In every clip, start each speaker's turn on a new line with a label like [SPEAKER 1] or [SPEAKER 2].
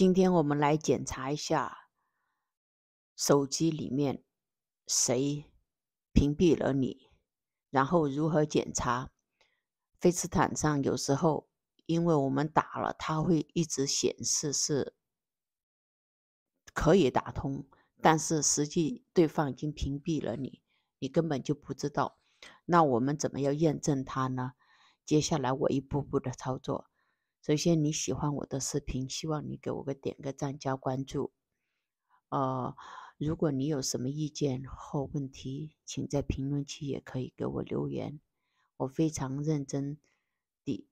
[SPEAKER 1] 今天我们来检查一下手机里面谁屏蔽了你，然后如何检查？飞斯坦上有时候因为我们打了，它会一直显示是可以打通，但是实际对方已经屏蔽了你，你根本就不知道。那我们怎么要验证它呢？接下来我一步步的操作。首先，你喜欢我的视频，希望你给我个点个赞、加关注。呃，如果你有什么意见或问题，请在评论区也可以给我留言。我非常认真地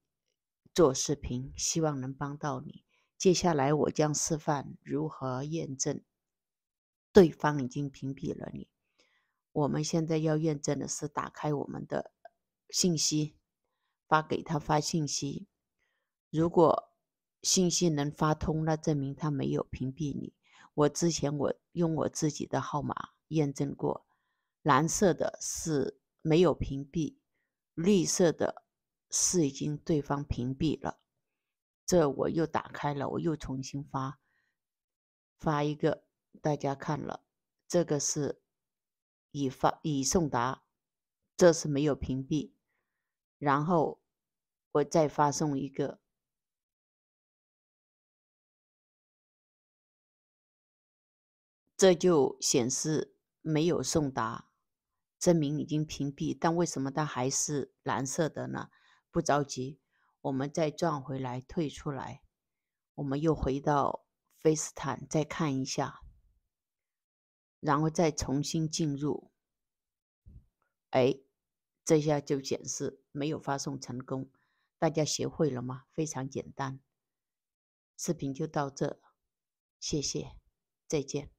[SPEAKER 1] 做视频，希望能帮到你。接下来，我将示范如何验证对方已经屏蔽了你。我们现在要验证的是，打开我们的信息，发给他发信息。如果信息能发通，那证明他没有屏蔽你。我之前我用我自己的号码验证过，蓝色的是没有屏蔽，绿色的是已经对方屏蔽了。这我又打开了，我又重新发，发一个，大家看了，这个是已发已送达，这是没有屏蔽。然后我再发送一个。这就显示没有送达，证明已经屏蔽，但为什么它还是蓝色的呢？不着急，我们再转回来退出来，我们又回到 FaceTime 再看一下，然后再重新进入。哎，这下就显示没有发送成功。大家学会了吗？非常简单，视频就到这，谢谢，再见。